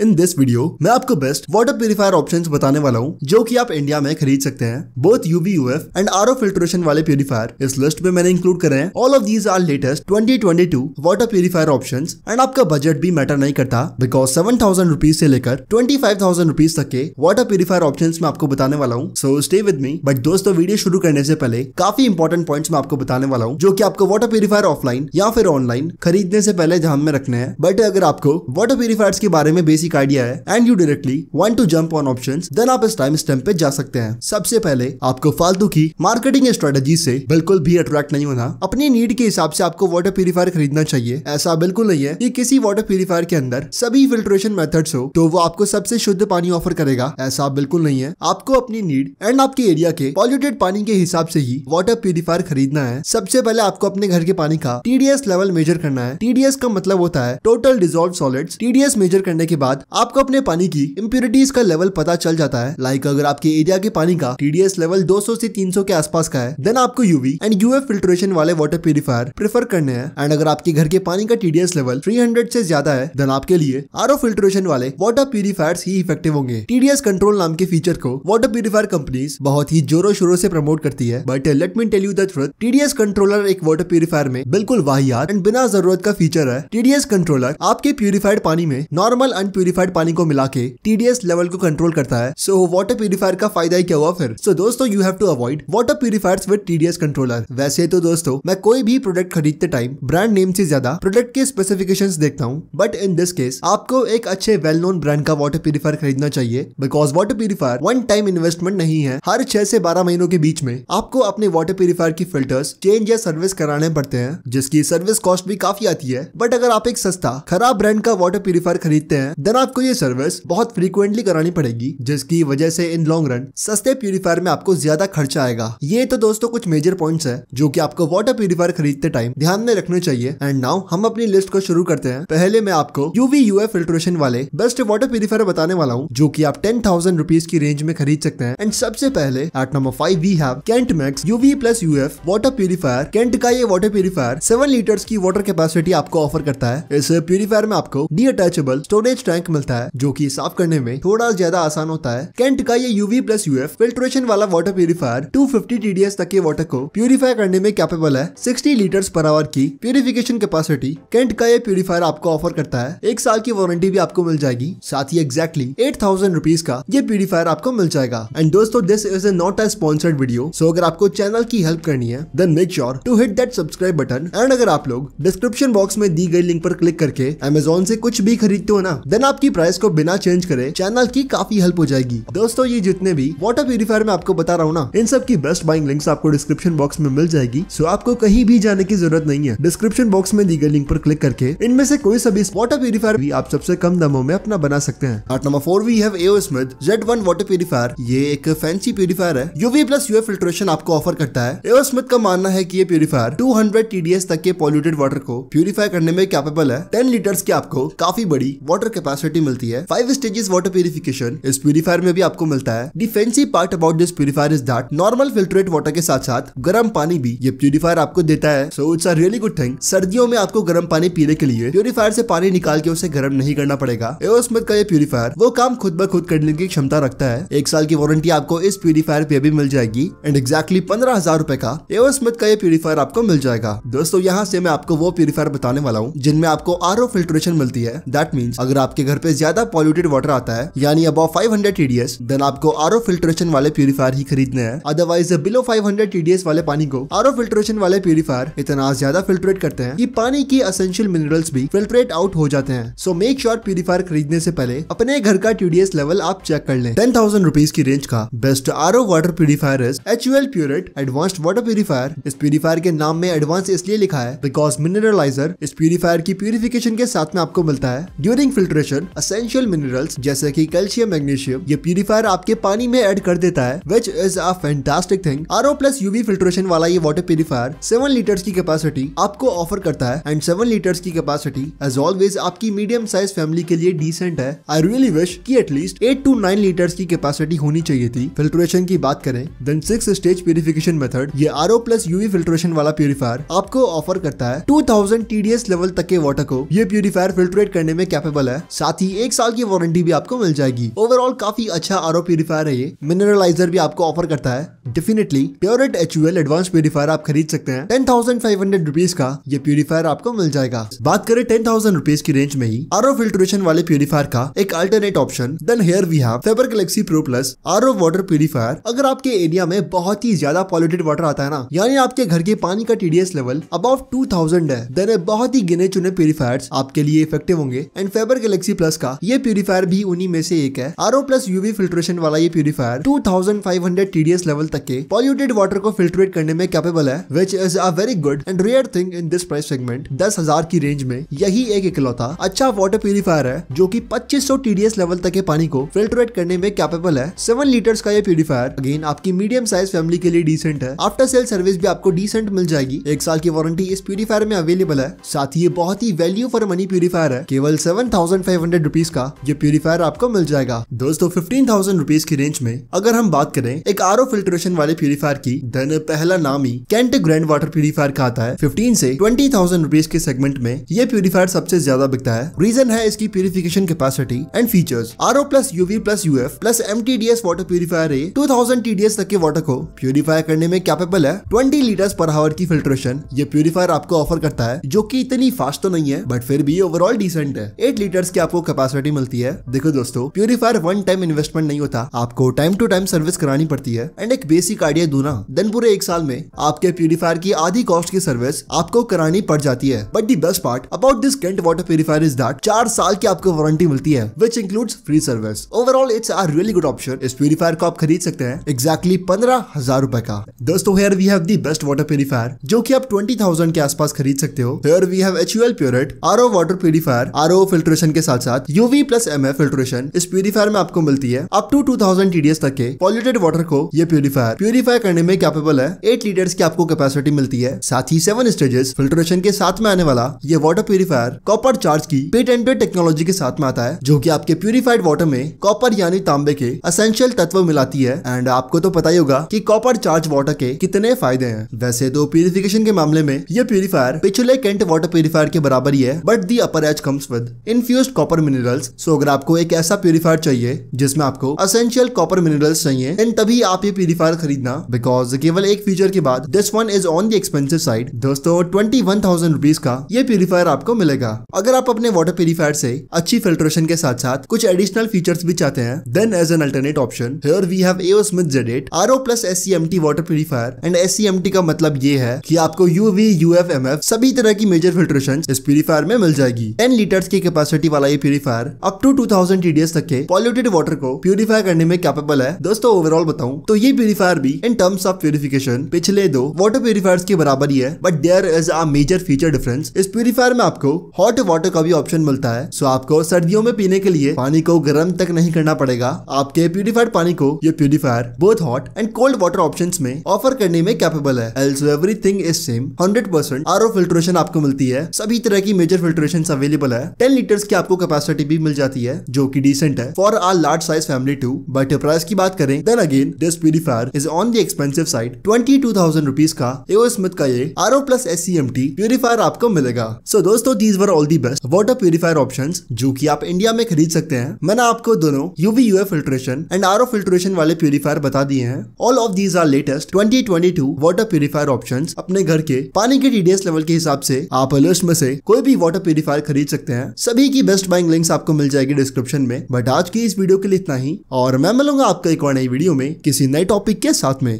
in this video मैं आपको best water purifier option बताने वाला हूँ जो कि आप इंडिया में खरीद सकते हैं both U UF and O filtration वाले प्यूरिफायर इस लिस्ट में मैंने इंक्लूड करे हैं all of these are latest 2022 water purifier option and आपका बजट भी मैटर नहीं करता बिकॉज सेवन थाउजेंड रुपीज से लेकर ट्वेंटी फाइव थाउजेंड रुपीज तक के वाटर प्यूरिफायर ऑप्शन में आपको बताने वाला हूँ so stay with me but दोस्तों वीडियो शुरू करने से पहले काफी इंपॉर्टेंट पॉइंट्स मैं आपको बताने वाला हूँ जो की आपको वाटर प्यूरिफायर ऑफलाइन या फिर ऑनलाइन खरीदने से पहले ध्यान में रखने हैं बट अगर आपको वाटर प्यूरिफायर के बारे में बेसिक बेसिक आइडिया है and you directly want to jump on option then आप इस टाइम स्टेम पे जा सकते हैं सबसे पहले आपको फालतू की मार्केटिंग स्ट्रेटेजी से बिल्कुल भी अट्रैक्ट नहीं होना अपनी नीड के हिसाब से आपको वाटर प्यूरिफायर खरीदना चाहिए ऐसा बिल्कुल नहीं है की कि किसी वाटर प्यूरिफायर के अंदर सभी फिल्ट्रेशन मेथड हो तो वो आपको सबसे शुद्ध पानी ऑफर करेगा ऐसा बिल्कुल नहीं है आपको अपनी नीड एंड आपके एरिया के पॉल्यूटेड पानी के हिसाब से ही वाटर प्यूरिफायर खरीदना है सबसे पहले आपको अपने घर के पानी का टीडीएस लेवल मेजर करना है टीडीएस का मतलब होता है total dissolve solid TDS measure करने के बाद बाद आपको अपने पानी की इम्प्योरिटीज का लेवल पता चल जाता है लाइक अगर आपके एरिया के पानी का टीडीएस लेवल 200 से 300 के आसपास का है देन आपको यूवी एंड यूएफ फिल्ट्रेशन वाले वाटर प्यूरिफायर प्रेफर करने हैं एंड अगर आपके घर के पानी का टीडीएस लेवल 300 से ज्यादा है देन आपके लिए आर फिल्ट्रेशन वाले वाटर प्यूरिफायर्स ही इफेक्टिव होंगे टीडीएस कंट्रोल नाम के फीचर को वाटर प्यूरिफायर कंपनीज बहुत ही जोरों शोरों से प्रमोट करती है but let me tell you the truth TDS controller एक वाटर प्यूरिफायर में बिल्कुल वाहियात एंड बिना जरूरत का फीचर है टीडीएस कंट्रोलर आपके प्यूरिफाइड पानी में नॉर्मल अनप्यूरी प्यूरिफाइड पानी को मिला के टीडीएस लेवल को कंट्रोल करता है सो वाटर प्यूरिफायर का फायदा ही क्या हुआ फिर सो so, दोस्तों you have to avoid water purifier with TDS controller वैसे तो दोस्तों मैं कोई भी प्रोडक्ट खरीदते टाइम ब्रांड नेम से ज्यादा प्रोडक्ट के स्पेसिफिकेशन देखता हूँ बट इन दिस केस आपको एक अच्छे वेल नोन ब्रांड का वाटर प्यूरिफायर खरीदना चाहिए because water purifier one time investment नहीं है हर छह से बारह महीनों के बीच में आपको अपने वाटर प्यूरिफायर की फिल्टर्स चेंज या सर्विस कराने पड़ते हैं जिसकी सर्विस कॉस्ट भी काफी आती है बट अगर आप एक सस्ता खराब ब्रांड का वाटर प्यूरिफायर खरीदते हैं देन आपको ये सर्विस बहुत फ्रीक्वेंटली करानी पड़ेगी जिसकी वजह से इन लॉन्ग रन सस्ते प्यूरिफायर में आपको ज्यादा खर्चा आएगा ये तो दोस्तों कुछ मेजर पॉइंट्स है जो कि आपको वाटर प्यूरिफायर खरीदते टाइम ध्यान में रखने चाहिए एंड नाउ हम अपनी लिस्ट को शुरू करते हैं पहले मैं आपको यूवी यू फिल्ट्रेशन वाले बेस्ट वाटर प्यूरिफायर बताने वाला हूँ जो की आप टेन थाउजेंड रुपीज की रेंज में खरीद सकते हैं एंड सबसे पहले at number five we have Kent max UV plus U F water purifier Kent का ये वाटर प्यूरिफायर सेवन लीटर्स की वाटर कैपेसिटी आपको ऑफर करता है इस प्यूरिफायर में आपको detachable storage tank effect मिलता है जो की साफ करने में थोड़ा ज्यादा आसान होता है कैंट का ये यूवी प्लस यूएफ फिल्ट्रेशन वाला वाटर प्यूरिफायर 250 टीडीएस तक के वाटर को प्यूरिफाई करने में कैपेबल है 60 लीटर पर आवर की प्यूरिफिकेशन कैपेसिटी कैंट का ये प्यूरिफायर आपको ऑफर करता है एक साल की वारंटी भी आपको मिल जाएगी साथ ही एक्जैक्टली एट थाउजेंड रुपीज का ये प्यूरिफायर आपको मिल जाएगा एंड दोस्तों this is a not a sponsored video so अगर आपको चैनल की हेल्प करनी है then make sure to hit that subscribe button and अगर आप लोग डिस्क्रिप्शन बॉक्स में दी गई लिंक पर क्लिक करके अमेजोन से कुछ भी खरीदते हो ना देन आपकी प्राइस को बिना चेंज करे चैनल की काफी हेल्प हो जाएगी दोस्तों ये जितने भी वाटर प्यूरिफायर में आपको बता रहा हूँ ना इन सब की बेस्ट बाइंग लिंक्स आपको डिस्क्रिप्शन बॉक्स में मिल जाएगी सो आपको कहीं भी जाने की जरूरत नहीं है डिस्क्रिप्शन बॉक्स में दी गई लिंक पर क्लिक करके इनमें से कोई सभी वाटर प्यूरिफायर भी आप सबसे कम दामों में अपना बना सकते हैं आठ नंबर four we have Z one water purifier ये एक फैंसी प्यूरिफायर है यूवी प्लस यूए फिल्ट्रेशन आपको ऑफर करता है एओ स्मिथ का मानना है की ये प्यूरिफायर टू हंड्रेड तक के पॉल्यूटेड वाटर को प्यूरिफाई करने में कैपेबल है टेन लीटर्स की आपको काफी बड़ी वाटर कैपेसिटी कैपेसिटी मिलती है फाइव स्टेजेस वाटर प्यूरिफिकेशन इस प्यूरिफायर में भी आपको मिलता है defensive part about this purifier is that normal filtrate water के साथ साथ गर्म पानी भी ये प्यूरिफायर आपको देता है so it's a really good thing सर्दियों में आपको गर्म पानी पीने के लिए प्यूरिफायर से पानी निकाल के उसे गर्म नहीं करना पड़ेगा एयरस्मिथ का ये प्यूरिफायर वो काम खुद ब खुद करने की क्षमता रखता है एक साल की वारंटी आपको इस प्यूरिफायर पे भी मिल जाएगी एंड एक्जैक्टली पंद्रह हजार रूपए का एयरस्मिथ का ये प्यूरिफायर आपको मिल जाएगा दोस्तों यहाँ से मैं आपको वो प्यूरिफायर बताने वाला हूँ जिनमें आपको आर फिल्ट्रेशन मिलती है दैट मीन्स अगर आपके घर पे ज्यादा पॉल्यूटेड वाटर आता है यानी अब फाइव हंड्रेड देन आपको आर फिल्ट्रेशन वाले प्यूरिफायर ही खरीदने हैं अदरवाइज बिलो फाइव हंड्रेड वाले पानी को आर फिल्ट्रेशन वाले प्यूरिफायर इतना ज्यादा फिल्ट्रेट करते हैं कि पानी की असेंशियल मिनरल्स भी फिल्ट्रेट आउट हो जाते हैं सो मेक श्योर प्यूरिफायर खरीदने से पहले अपने घर का टीडीएस लेवल आप चेक कर लें टेन थाउजेंड रुपीज की रेंज का best R water purifier H U L Pureit advanced water purifier इस प्यूरिफायर के नाम में एडवांस इसलिए लिखा है बिकॉज मिनरलाइजर इस प्यूरिफायर की प्यूरिफिकेशन के साथ में आपको मिलता है during filtration water essential minerals जैसे कि कैल्शियम मैग्नीशियम ये प्यूरिफायर आपके पानी में ऐड कर देता है which is a fantastic thing R plus UV filtration वाला ये वाटर प्यूरिफायर सेवन लीटर्स की कैपेसिटी आपको ऑफर करता है एंड सेवन लीटर्स की कैपेसिटी एज ऑलवेज आपकी मीडियम साइज फैमिली के लिए डिसेंट है आई रियली विश की at least eight to nine litres की कैपेसिटी होनी चाहिए थी फिल्ट्रेशन की बात करें then six stage purification method ये आर प्लस यूवी फिल्ट्रेशन वाला प्यूरिफायर आपको ऑफर करता है टू थाउजेंड टीडीएस लेवल तक के वाटर को ये प्यूरिफायर फिल्ट्रेट करने में कैपेबल है साथ साथ ही एक साल की वारंटी भी आपको मिल जाएगी ओवरऑल काफी अच्छा आर प्यूरिफायर है ये मिनरलाइजर भी आपको ऑफर करता है definitely Pureit H advance purifier आप खरीद सकते हैं ten thousand five hundred rupees का ये प्यूरिफायर आपको मिल जाएगा बात करें टेन थाउजेंड रुपीज की रेंज में ही आर फिल्ट्रेशन वाले प्यूरिफायर का एक alternate option then here we have Faber galaxy pro plus R water purifier अगर आपके एरिया में बहुत ही ज्यादा पॉल्यूटेड वाटर आता है ना यानी आपके घर के पानी का टीडीएस लेवल अबाउट थाउजेंड है देन बहुत ही गिने चुने प्यूरिफायर्स आपके लिए इफेक्टिव होंगे एंड फेबर गैलेक्सी प्लस का ये प्यूरिफायर भी उन्हीं में से एक है R O plus UV filtration वाला ये प्यूरिफायर 2500 TDS लेवल तक के पॉल्यूटेड वाटर को फिल्ट्रेट करने में कैपेबल है which is a very good and rare thing in this price segment दस हजार की रेंज में यही एक इकलौता अच्छा वाटर प्यूरिफायर है जो की पच्चीस सौ एस लेवल तक के पानी को फिल्ट्रेट करने में कैपेबल है सेवन लीटर्स का ये प्यूरिफायर अगेन आपकी मीडियम साइज फैमिली के लिए डिसेंट है आफ्टर सेल सर्विस भी आपको डिसेंट मिल जाएगी एक साल की वारंटी इस प्यूरिफायर में अवेलेबल है साथ ही ये बहुत ही वैल्यू फॉर मनी प्यूरिफायर है केवल seven thousand five hundred rupees का ये प्यूरिफायर आपको मिल जाएगा दोस्तों फिफ्टीन थाउजेंड रुपीज की रेंज में अगर हम बात करें एक आर फिल्ट्रेशन वाले प्यूरिफायर की देन पहला नाम ही कैंट ग्रैंड वाटर प्यूरिफायर का आता है फिफ्टीन से ट्वेंटी थाउजेंड रुपीज के सेगमेंट में ये प्यूरिफायर सबसे ज्यादा बिकता है रीजन है इसकी purification capacity and features R plus UV plus U F plus M T D S water purifier है two thousand T D S तक के वाटर को प्यूरिफाई करने में कैपेबल है ट्वेंटी लीटर्स पर आवर की फिल्ट्रेशन ये प्यूरिफायर आपको ऑफर करता है जो की इतनी फास्ट तो नहीं है बट फिर भी ओवरऑल डिसेंट है एट लीटर्स के आपको आपको कैपेसिटी मिलती है देखो दोस्तों प्योरीफायर वन टाइम इन्वेस्टमेंट नहीं होता आपको टाइम टू टाइम सर्विस करानी पड़ती है एंड एक बेसिक आइडिया दूना देन पूरे एक साल में आपके प्योरीफायर की आधी कॉस्ट की सर्विस आपको करानी पड़ जाती है but the best part about this Kent water purifier is that चार साल की आपको वारंटी मिलती है which includes free service overall it's are really good option इस प्योरीफायर को आप खरीद सकते हैं एक्जैक्टली पंद्रह हजार रूपए का दोस्तों here we have the best water purifier जो की आप ट्वेंटी थाउजेंड के आसपास खरीद सकते हो here we have H UL Pureit R O water purifier R O filtration के साथ साथ साथ UV plus M F filtration इस प्यूरिफायर में आपको मिलती है up to two thousand TDS तक के पॉल्यूटेड वाटर को ये प्यूरिफायर प्यूरिफाई करने में कैपेबल है एट लीटर्स की आपको कैपेसिटी मिलती है साथ ही सेवन स्टेजेस फिल्ट्रेशन के साथ में आने वाला ये वाटर प्यूरिफायर कॉपर चार्ज की पेटेंटेड टेक्नोलॉजी के साथ में आता है जो की आपके प्यूरिफाइड वाटर में कॉपर यानी तांबे के असेंशियल तत्व मिलाती है एंड आपको तो पता ही होगा की कॉपर चार्ज वाटर के कितने फायदे हैं वैसे तो प्यूरिफिकेशन के मामले में ये प्यूरिफायर पिछले कैंट वाटर प्यूरिफायर के बराबर ही है but the upper edge comes with infuse copper copper minerals so अगर आपको एक ऐसा प्योरीफायर चाहिए जिसमें आपको असेंशियल कॉपर मिनरल्स चाहिए एंड तभी आप ये प्योरीफायर खरीदना बिकॉज केवल एक फीचर के बाद this one is on the expensive side दोस्तों ट्वेंटी वन थाउजेंड रुपीज का ये प्योरीफायर आपको मिलेगा अगर आप अपने वाटर प्योरीफायर से अच्छी फिल्ट्रेशन के साथ साथ कुछ एडिशनल फीचर्स भी चाहते हैं then as an alternate option here we have AO Smith Z eight R O plus S C M T water purifier and S C M T का मतलब ये है कि आपको यूवी यूएफ एफ सभी तरह की मेजर फिल्ट्रेशन इस प्योरीफायर में मिल जाएगी टेन लीटर्स की कैपेसिटी वाला ये purifier up to two 2000 TDS तक के पॉल्यूटेड वाटर को प्यूरिफाई करने में कैपेबल है दोस्तों ओवरऑल बताऊं तो ये प्यूरिफायर भी इन टर्म्स ऑफ प्यूरिफिकेशन पिछले दो वाटर प्यूरिफायर्स के बराबर ही है but there is a major feature difference इस प्यूरिफायर में आपको हॉट वाटर का भी ऑप्शन मिलता है सो आपको सर्दियों में पीने के लिए पानी को गर्म तक नहीं करना पड़ेगा आपके प्यूरिफाइड पानी को ये purifier both hot and cold water option में ऑफर करने में कैपेबल है also everything is same hundred percent R filtration आपको मिलती है सभी तरह की मेजर फिल्ट्रेशन अवेलेबल है टेन लीटर्स की आपको कैपेसिटी भी मिल जाती है जो की डिसेंट है for R large size family too but price की बात करें then again this purifier is on the expensive side twenty two thousand rupees का एओ स्मिथ का ये R O plus S C M T purifier आपको मिलेगा so so, दोस्तों these were all the best water purifier option जो की आप India में खरीद सकते हैं मैंने आपको दोनों UV UA filtration and R O filtration वाले प्यूरिफायर बता दिए हैं all of these are latest twenty twenty two water purifier option अपने घर के पानी के टीडीएस लेवल के हिसाब से आप लिस्ट में से कोई भी वाटर प्यूरिफायर खरीद सकते हैं सभी की बेस्ट बाय साइंग लिंक्स आपको मिल जाएगी डिस्क्रिप्शन में बट आज की इस वीडियो के लिए इतना ही और मैं मिलूंगा आपका एक और नई वीडियो में किसी नए टॉपिक के साथ में